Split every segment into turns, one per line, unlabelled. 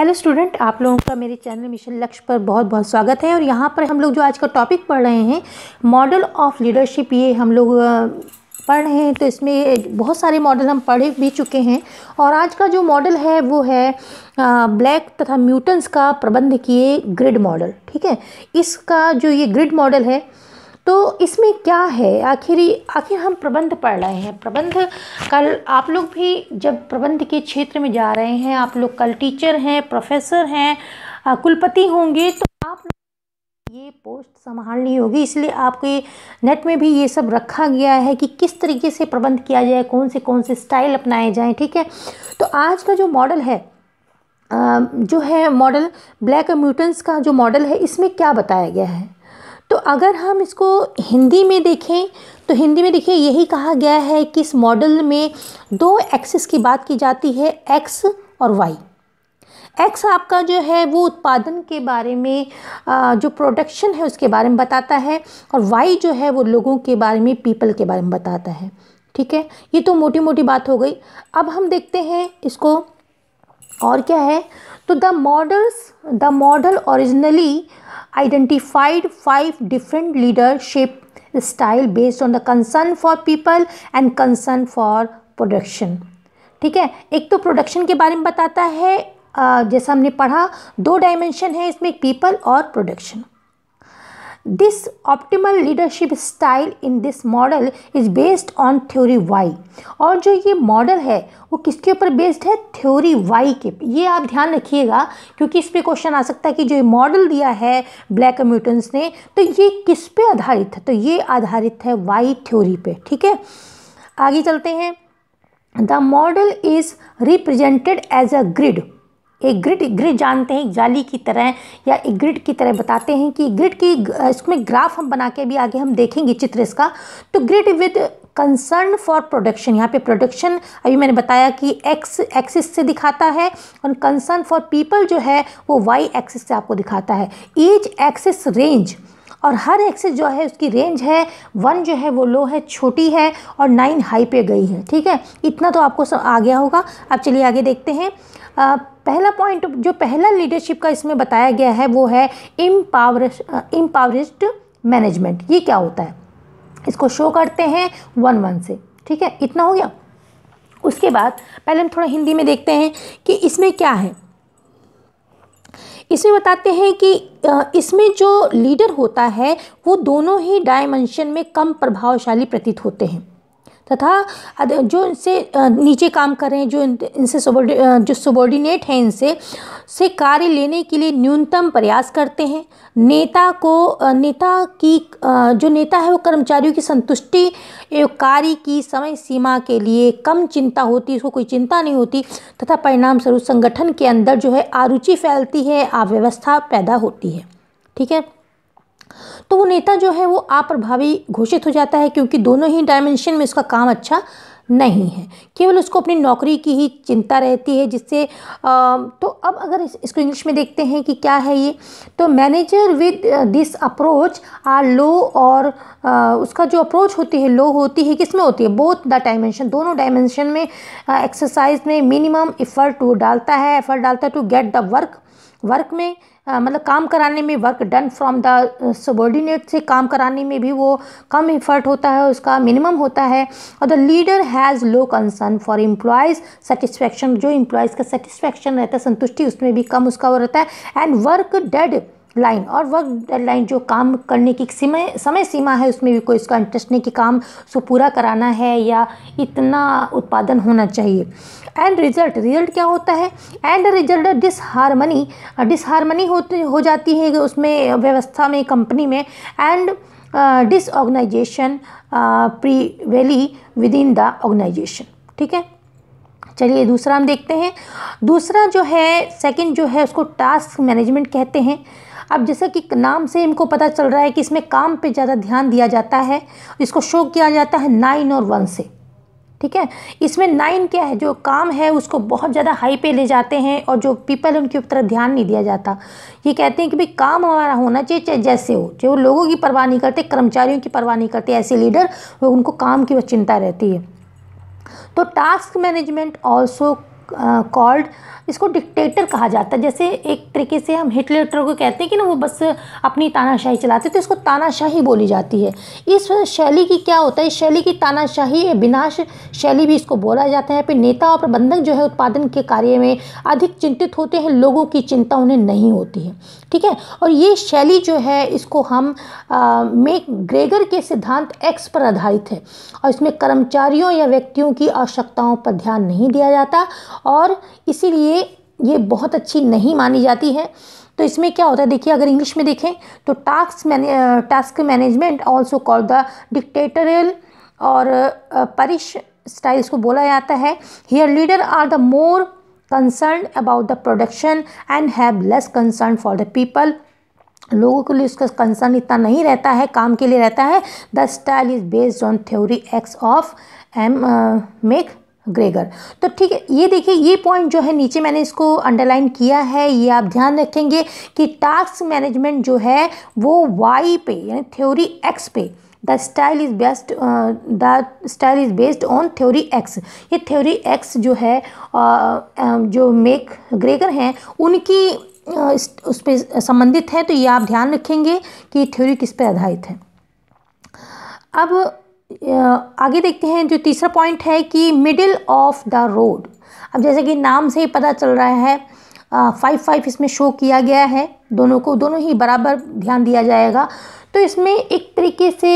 hello student आप लोगों का मेरे चैनल मिशन लक्ष्य पर बहुत बहुत स्वागत है और यहाँ पर हम लोग जो आज का टॉपिक पढ़ रहे हैं मॉडल ऑफ लीडरशिप ये हम लोग पढ़ रहे हैं तो इसमें बहुत सारे मॉडल हम पढ़े भी चुके हैं और आज का जो मॉडल है वो है ब्लैक तथा म्यूटन्स का प्रबंध किए ग्रिड मॉडल ठीक है इसका जो ये ग्रिड मॉडल है तो इसमें क्या है आखिरी आखिर हम प्रबंध पढ़ रहे हैं प्रबंध कल आप लोग भी जब प्रबंध के क्षेत्र में जा रहे हैं आप लोग कल टीचर हैं प्रोफेसर हैं कुलपति होंगे तो आप लोग ये पोस्ट संभालनी होगी इसलिए आपके नेट में भी ये सब रखा गया है कि किस तरीके से प्रबंध किया जाए कौन से कौन से स्टाइल अपनाए जाएँ ठीक है तो आज का जो मॉडल है जो है मॉडल ब्लैक म्यूटन्स का जो मॉडल है इसमें क्या बताया गया है तो अगर हम इसको हिंदी में देखें तो हिंदी में देखिए यही कहा गया है कि इस मॉडल में दो एक्सिस की बात की जाती है एक्स और वाई एक्स आपका जो है वो उत्पादन के बारे में जो प्रोडक्शन है उसके बारे में बताता है और वाई जो है वो लोगों के बारे में पीपल के बारे में बताता है ठीक है ये तो मोटी मोटी बात हो गई अब हम देखते हैं इसको और क्या है तो the models the model originally identified five different leadership style based on the concern for people and concern for production ठीक है एक तो प्रोडक्शन के बारे में बताता है जैसा हमने पढ़ा दो डायमेंशन है इसमें पीपल और production This optimal leadership style in this model is based on theory Y और जो ये मॉडल है वो किसके ऊपर बेस्ड है थ्योरी वाई के ये आप ध्यान रखिएगा क्योंकि इस पर क्वेश्चन आ सकता है कि जो ये मॉडल दिया है ब्लैक म्यूटन्स ने तो ये किस पे आधारित है तो ये आधारित है वाई थ्योरी पे ठीक है आगे चलते हैं the model is represented as a grid एक ग्रिड ग्रिड जानते हैं जाली की तरह या एक ग्रिड की तरह बताते हैं कि ग्रिड की इसमें ग्राफ हम बना के भी आगे हम देखेंगे चित्र इसका तो grid with concern for production यहाँ पे प्रोडक्शन अभी मैंने बताया कि एक्स एक्सिस से दिखाता है और कंसर्न फॉर पीपल जो है वो वाई एक्सिस से आपको दिखाता है ईच एक्सिस रेंज और हर एक्सिस जो है उसकी रेंज है वन जो है वो लो है छोटी है और नाइन हाई पे गई है ठीक है इतना तो आपको सब आ गया होगा अब चलिए आगे देखते हैं आ, पहला पॉइंट जो पहला लीडरशिप का इसमें बताया गया है वो है इम्पावर इम्पावरिस्ड मैनेजमेंट ये क्या होता है इसको शो करते हैं वन वन से ठीक है इतना हो गया उसके बाद पहले हम थोड़ा हिंदी में देखते हैं कि इसमें क्या है इसमें बताते हैं कि इसमें जो लीडर होता है वो दोनों ही डायमेंशन में कम प्रभावशाली प्रतीत होते हैं तथा जो इनसे नीचे काम कर रहे हैं जो इनसे जो सबॉर्डिनेट हैं इनसे से कार्य लेने के लिए न्यूनतम प्रयास करते हैं नेता को नेता की जो नेता है वो कर्मचारियों की संतुष्टि एवं कार्य की समय सीमा के लिए कम चिंता होती उसको कोई चिंता नहीं होती तथा परिणाम स्वरूप संगठन के अंदर जो है आरुचि फैलती है अव्यवस्था पैदा होती है ठीक है तो वो नेता जो है वो अप्रभावी घोषित हो जाता है क्योंकि दोनों ही डायमेंशन में उसका काम अच्छा नहीं है केवल उसको अपनी नौकरी की ही चिंता रहती है जिससे तो अब अगर इस, इसको इंग्लिश में देखते हैं कि क्या है ये तो manager with this approach are low और आ, उसका जो अप्रोच होती है लो होती है किसमें होती है बोथ द डायमेंशन दोनों डायमेंशन में एक्सरसाइज में मिनिमम एफर्ट वो डालता है एफर्ट डालता है to get the work work में मतलब काम कराने में work done from the subordinate से काम कराने में भी वो कम एफर्ट होता है उसका मिनिमम होता है और the leader has low concern for employees satisfaction जो एम्प्लॉयज़ का सेटिस्फैक्शन रहता है संतुष्टि उसमें भी कम उसका वो रहता है एंड वर्क डेड लाइन और वर्क लाइन जो काम करने की समय समय सीमा है उसमें भी कोई इसका इंटरेस्ट नहीं कि काम उसको पूरा कराना है या इतना उत्पादन होना चाहिए एंड रिजल्ट रिजल्ट क्या होता है एंड रिजल्ट डिसहारमनी डिसहारमनी होती हो जाती है उसमें व्यवस्था में कंपनी में and disorganisation valley within the organisation ठीक है चलिए दूसरा हम देखते हैं दूसरा जो है सेकंड जो है उसको टास्क मैनेजमेंट कहते हैं अब जैसे कि नाम से इनको पता चल रहा है कि इसमें काम पे ज़्यादा ध्यान दिया जाता है इसको शो किया जाता है नाइन और वन से ठीक है इसमें नाइन क्या है जो काम है उसको बहुत ज़्यादा हाई पे ले जाते हैं और जो पीपल है ऊपर तरफ ध्यान नहीं दिया जाता ये कहते हैं कि भाई काम हमारा होना चाहिए चाहे जैसे हो चाहे वो लोगों की परवाह नहीं करते कर्मचारियों की परवाह नहीं करते ऐसे लीडर वो उनको काम की वह चिंता रहती है तो टास्क मैनेजमेंट ऑल्सो कॉल्ड इसको डिक्टेटर कहा जाता है जैसे एक तरीके से हम हिटलर को कहते हैं कि ना वो बस अपनी तानाशाही चलाते तो इसको तानाशाही बोली जाती है इस शैली की क्या होता है इस शैली की तानाशाही विनाश शैली भी इसको बोला जाता है फिर नेता और प्रबंधक जो है उत्पादन के कार्य में अधिक चिंतित होते हैं लोगों की चिंता उन्हें नहीं होती है ठीक है और ये शैली जो है इसको हम मेक ग्रेगर के सिद्धांत एक्स पर आधारित है और इसमें कर्मचारियों या व्यक्तियों की आवश्यकताओं पर ध्यान नहीं दिया जाता और इसीलिए ये बहुत अच्छी नहीं मानी जाती है तो इसमें क्या होता है देखिए अगर इंग्लिश में देखें तो टास्क मैने task management also call the dictatorial और परिश स्टाइल इसको बोला जाता है here leader are the more concern about the production and have less concern for the people लोगों के लिए उसका कंसर्न इतना नहीं रहता है काम के लिए रहता है the style is based on theory X of M McGregor तो ठीक है ये देखिए ये पॉइंट जो है नीचे मैंने इसको अंडरलाइन किया है ये आप ध्यान रखेंगे कि टास्क मैनेजमेंट जो है वो वाई पे यानी थ्योरी एक्स पे the style is best the style is based on theory X ये थ्योरी एक्स जो है uh, um, जो मेक ग्रेगर हैं उनकी uh, उस पर संबंधित है तो ये आप ध्यान रखेंगे कि थ्योरी किस पर आधारित है अब आगे देखते हैं जो तीसरा पॉइंट है कि मिडिल ऑफ द रोड अब जैसे कि नाम से ही पता चल रहा है फाइव फाइव इसमें शो किया गया है दोनों को दोनों ही बराबर ध्यान दिया जाएगा तो इसमें एक तरीके से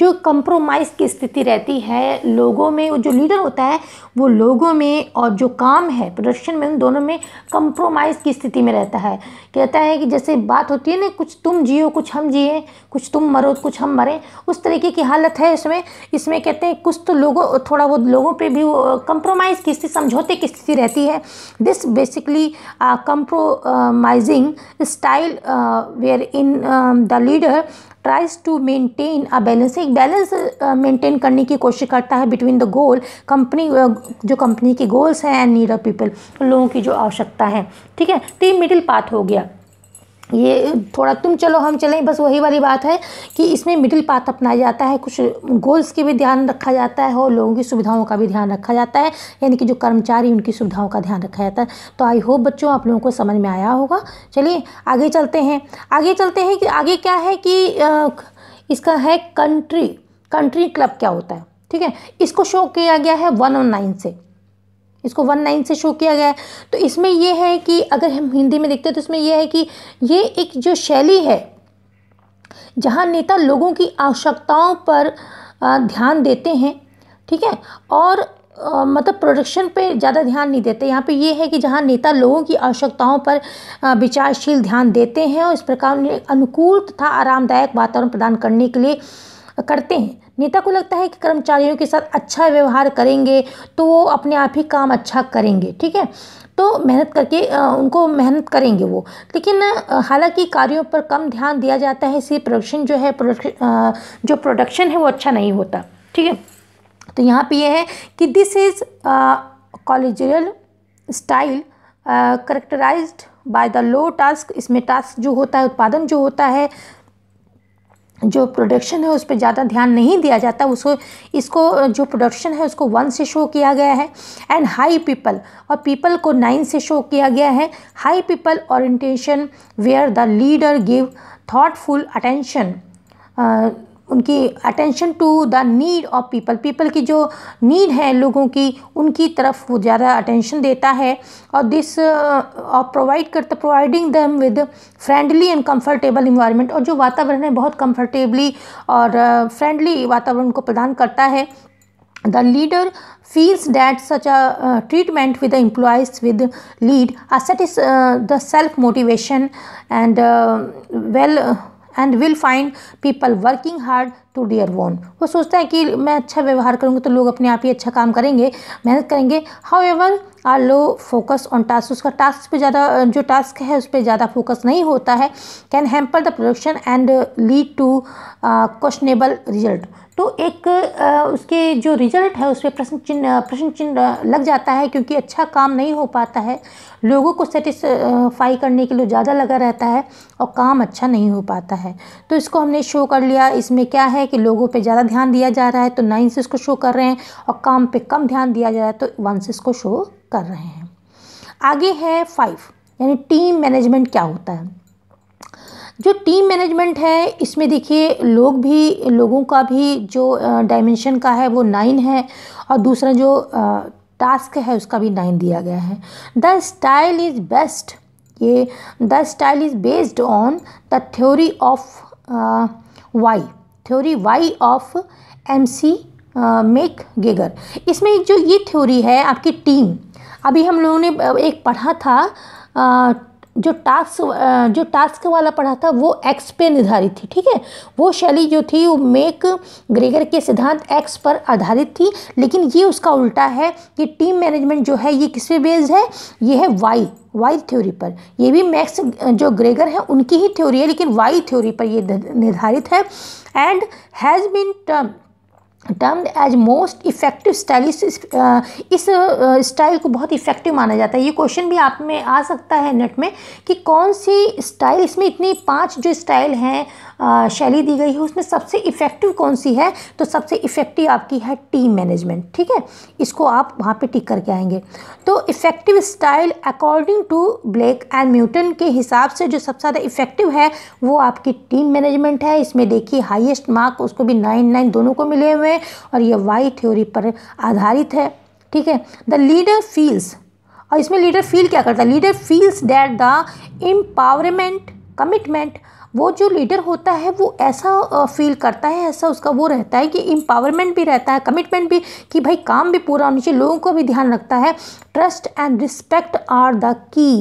जो कंप्रोमाइज़ की स्थिति रहती है लोगों में जो लीडर होता है वो लोगों में और जो काम है प्रोडक्शन में उन दोनों में कंप्रोमाइज़ की स्थिति में रहता है कहता है कि जैसे बात होती है ना कुछ तुम जियो कुछ हम जिए कुछ तुम मरो कुछ हम मरें उस तरीके की हालत है इसमें इसमें कहते हैं कुछ तो लोगों थोड़ा बहुत लोगों पर भी कंप्रोमाइज़ की स्थिति समझौते की स्थिति रहती है this basically compromising style wherein the leader tries to maintain a balance एक बैलेंस मेंटेन करने की कोशिश करता है बिटवीन द गोल कंपनी जो कंपनी के गोल्स हैं एंड नीड ऑफ पीपल लोगों की जो आवश्यकता है ठीक है तो ये मिडिल पाथ हो गया ये थोड़ा तुम चलो हम चलें बस वही वाली बात है कि इसमें मिडिल पाथ अपनाया जाता है कुछ गोल्स की भी ध्यान रखा जाता है और लोगों की सुविधाओं का भी ध्यान रखा जाता है यानी कि जो कर्मचारी उनकी सुविधाओं का ध्यान रखा जाता है तो आई होप बच्चों आप लोगों को समझ में आया होगा चलिए आगे चलते हैं आगे चलते हैं कि आगे क्या है कि इसका है कंट्री कंट्री क्लब क्या होता है ठीक है इसको शो किया गया है वन ऑन नाइन से इसको वन नाइन से शो किया गया है तो इसमें यह है कि अगर हम हिंदी में देखते हैं तो इसमें यह है कि ये एक जो शैली है जहाँ नेता लोगों की आवश्यकताओं पर ध्यान देते हैं ठीक है और आ, मतलब प्रोडक्शन पे ज़्यादा ध्यान नहीं देते यहाँ पे ये है कि जहाँ नेता लोगों की आवश्यकताओं पर विचारशील ध्यान देते हैं और इस प्रकार उन्हें अनुकूल तथा आरामदायक वातावरण प्रदान करने के लिए करते हैं नेता को लगता है कि कर्मचारियों के साथ अच्छा व्यवहार करेंगे तो वो अपने आप ही काम अच्छा करेंगे ठीक है तो मेहनत करके उनको मेहनत करेंगे वो लेकिन हालांकि कार्यों पर कम ध्यान दिया जाता है इसलिए प्रोडक्शन जो है प्रोडक्शन जो प्रोडक्शन है वो अच्छा नहीं होता ठीक है तो यहाँ पे ये है कि this is collegial style characterised by the low task इसमें टास्क जो होता है उत्पादन जो होता है जो प्रोडक्शन है उस पर ज़्यादा ध्यान नहीं दिया जाता उसको इसको जो प्रोडक्शन है उसको वन से शो किया गया है एंड हाई पीपल और पीपल को नाइन से शो किया गया है high people orientation where the leader give thoughtful attention उनकी attention to the need of people people की जो नीड है लोगों की उनकी तरफ वो ज़्यादा अटेंशन देता है और दिस और प्रोवाइड करता providing them with friendly and comfortable environment और जो वातावरण है बहुत कंफर्टेबली और फ्रेंडली uh, वातावरण को प्रदान करता है the leader feels that such a treatment with the the with lead ah set is the self motivation and well uh, and will find people working hard to their own वो सोचता है कि मैं अच्छा व्यवहार करूँगी तो लोग अपने आप ही अच्छा काम करेंगे मेहनत करेंगे however are low focus on task उसका टास्क पे ज़्यादा जो टास्क है उस पर ज़्यादा फोकस नहीं होता है can hamper the production and lead to questionable result तो एक उसके जो रिजल्ट है उस पर प्रश्न चिन्ह प्रश्न चिन्ह लग जाता है क्योंकि अच्छा काम नहीं हो पाता है लोगों को सेटिस्फाई करने के लिए ज़्यादा लगा रहता है और काम अच्छा नहीं हो पाता है तो इसको हमने शो कर लिया इसमें क्या है कि लोगों पे ज़्यादा ध्यान दिया जा रहा है तो नाइन से इसको शो कर रहे हैं और काम पर कम ध्यान दिया जा रहा है तो वन से इसको शो कर रहे हैं आगे है फाइव यानी टीम मैनेजमेंट क्या होता है जो टीम मैनेजमेंट है इसमें देखिए लोग भी लोगों का भी जो डायमेंशन का है वो नाइन है और दूसरा जो टास्क है उसका भी नाइन दिया गया है द स्टाइल इज़ बेस्ट ये the style is based on the theory of Y theory Y of M C McGregor इसमें जो ये थ्योरी है आपकी टीम अभी हम लोगों ने एक पढ़ा था जो टास्क जो टास्क वाला पढ़ा था वो एक्स पे निर्धारित थी ठीक है वो शैली जो थी वो मेक ग्रेगर के सिद्धांत एक्स पर आधारित थी लेकिन ये उसका उल्टा है कि टीम मैनेजमेंट जो है ये किस पे बेस्ड है ये है वाई वाई थ्योरी पर ये भी मैक्स जो ग्रेगर है उनकी ही थ्योरी है लेकिन वाई थ्योरी पर ये निर्धारित है and has been term termed as most effective stylish इस स्टाइल को बहुत इफेक्टिव माना जाता है ये क्वेश्चन भी आप में आ सकता है नेट में कि कौन सी स्टाइल इसमें इतनी पांच जो स्टाइल हैं शैली दी गई है उसमें सबसे इफ़ेक्टिव कौन सी है तो सबसे इफ़ेक्टिव आपकी है टीम मैनेजमेंट ठीक है इसको आप वहाँ पे टिक करके आएंगे तो effective style according to Blake and Mouton के हिसाब से जो सबसे ज़्यादा इफ़ेक्टिव है वो आपकी टीम मैनेजमेंट है इसमें देखिए हाइएस्ट मार्क उसको भी नाइन नाइन दोनों को मिले हुए हैं और ये वाई थ्योरी पर आधारित है ठीक है द लीडर फील्स और इसमें लीडर फील क्या करता है leader feels that the empowerment commitment वो जो लीडर होता है वो ऐसा फील करता है ऐसा उसका वो रहता है कि इम्पावरमेंट भी रहता है कमिटमेंट भी कि भाई काम भी पूरा होना चाहिए लोगों को भी ध्यान रखता है trust and respect are the key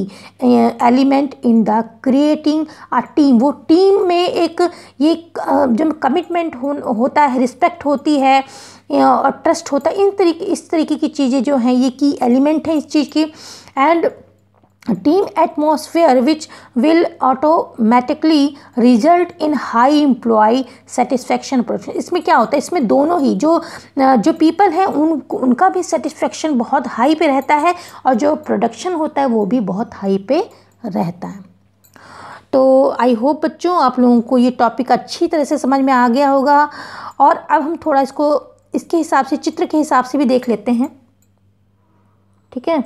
element in the creating a team वो टीम में एक ये जो कमिटमेंट हो, होता है रिस्पेक्ट होती है और ट्रस्ट होता है इन तरीके इस तरीके की चीज़ें जो हैं ये की एलिमेंट हैं इस चीज़ की and team atmosphere which will automatically result in high employee satisfaction इसमें क्या होता है इसमें दोनों ही जो जो पीपल हैं उन उनका भी सेटिस्फेक्शन बहुत हाई पे रहता है और जो प्रोडक्शन होता है वो भी बहुत हाई पे रहता है तो आई होप बच्चों आप लोगों को ये टॉपिक अच्छी तरह से समझ में आ गया होगा और अब हम थोड़ा इसको इसके हिसाब से चित्र के हिसाब से भी देख लेते हैं ठीक है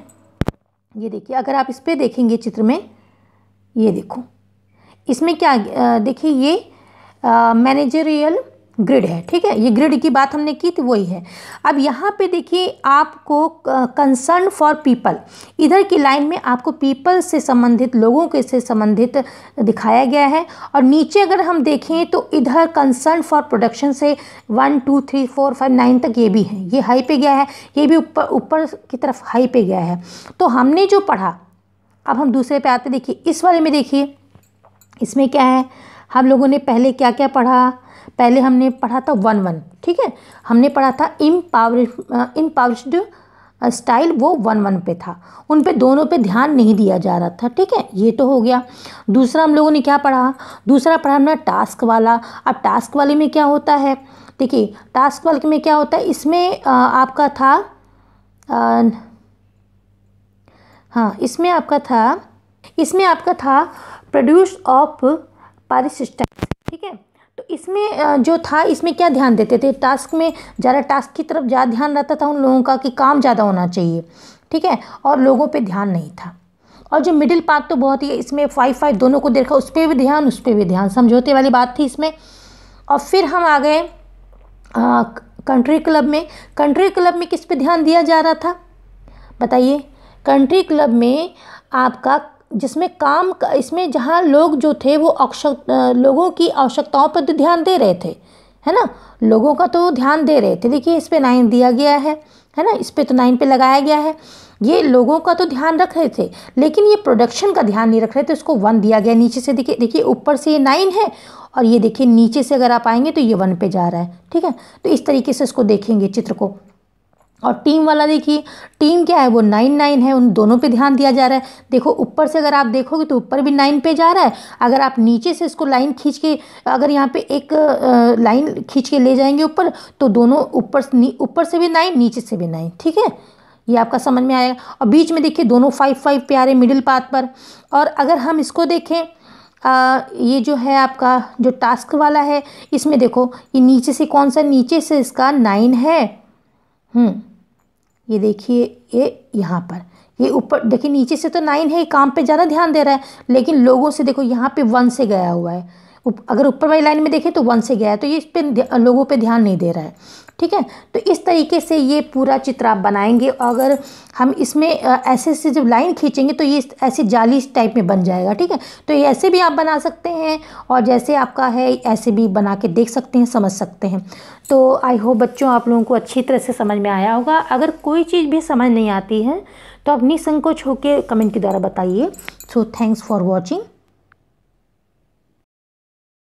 ये देखिए अगर आप इस पर देखेंगे चित्र में ये देखो इसमें क्या देखिए ये मैनेजरियल ग्रिड है ठीक है ये ग्रिड की बात हमने की तो वही है अब यहाँ पे देखिए आपको कंसर्न फॉर पीपल इधर की लाइन में आपको पीपल से संबंधित लोगों के से संबंधित दिखाया गया है और नीचे अगर हम देखें तो इधर कंसर्न फॉर प्रोडक्शन से one two three four five nine तक ये भी है ये हाई पे गया है ये भी ऊपर ऊपर की तरफ हाई पे गया है तो हमने जो पढ़ा अब हम दूसरे पे आते देखिए इस वाले में देखिए इसमें क्या है हम लोगों ने पहले क्या क्या पढ़ा पहले हमने पढ़ा था वन वन ठीक है हमने पढ़ा था इम्पावर इम्पावर्ड स्टाइल वो वन वन पे था उन पे दोनों पे ध्यान नहीं दिया जा रहा था ठीक है ये तो हो गया दूसरा हम लोगों ने क्या पढ़ा दूसरा पढ़ा हमने टास्क वाला अब टास्क वाले में क्या होता है ठीक है टास्क वाले में क्या होता है इसमें आपका था हाँ इसमें आपका था इसमें आपका था प्रोड्यूस ऑफ पारिसिस्टम ठीक है तो इसमें जो था इसमें क्या ध्यान देते थे टास्क में ज़्यादा टास्क की तरफ ज़्यादा ध्यान रहता था उन लोगों का कि काम ज़्यादा होना चाहिए ठीक है और लोगों पे ध्यान नहीं था और जो मिडिल पार्ट तो बहुत ही इसमें फाइव फाइव दोनों को देखा उस पर भी ध्यान उस पर भी ध्यान समझौते वाली बात थी इसमें और फिर हम आ गए कंट्री क्लब में कंट्री क्लब में किस पे ध्यान दिया जा रहा था बताइए कंट्री क्लब में आपका जिसमें काम इसमें जहाँ लोग जो थे वो आवश्यक लोगों की आवश्यकताओं पर तो ध्यान दे रहे थे है ना लोगों का तो ध्यान दे रहे थे देखिए इस पर नाइन दिया गया है है ना इस पर तो नाइन पे लगाया गया है ये लोगों का तो ध्यान रख रहे थे लेकिन ये प्रोडक्शन का ध्यान नहीं रख रहे थे उसको वन दिया गया नीचे से देखिए देखिए ऊपर से ये नाइन है और ये देखिए नीचे से अगर आप आएंगे तो ये वन पे जा रहा है ठीक है तो इस तरीके से इसको देखेंगे चित्र को और टीम वाला देखिए टीम क्या है वो नाइन नाइन है उन दोनों पे ध्यान दिया जा रहा है देखो ऊपर से अगर आप देखोगे तो ऊपर भी नाइन पे जा रहा है अगर आप नीचे से इसको लाइन खींच के अगर यहाँ पे एक लाइन खींच के ले जाएंगे ऊपर तो दोनों ऊपर ऊपर से भी नाइन नीचे से भी नाइन ठीक है ये आपका समझ में आएगा और बीच में देखिए दोनों फाइव फाइव पे आ रहे मिडिल पाथ पर और अगर हम इसको देखें आ, ये जो है आपका जो टास्क वाला है इसमें देखो ये नीचे से कौन सा नीचे से इसका नाइन है हम्म ये देखिए ये यहाँ पर ये ऊपर देखिए नीचे से तो नाइन है काम पे ज़्यादा ध्यान दे रहा है लेकिन लोगों से देखो यहाँ पे वन से गया हुआ है उप, अगर ऊपर वाली लाइन में देखें तो वन से गया है तो ये इस पर लोगों पे ध्यान नहीं दे रहा है ठीक है तो इस तरीके से ये पूरा चित्र आप बनाएंगे अगर हम इसमें ऐसे से जब लाइन खींचेंगे तो ये ऐसे जाली टाइप में बन जाएगा ठीक है तो ये ऐसे भी आप बना सकते हैं और जैसे आपका है ऐसे भी बना के देख सकते हैं समझ सकते हैं तो आई होप बच्चों आप लोगों को अच्छी तरह से समझ में आया होगा अगर कोई चीज़ भी समझ नहीं आती है तो आप संकोच होकर कमेंट के द्वारा बताइए सो थैंक्स फॉर वॉचिंग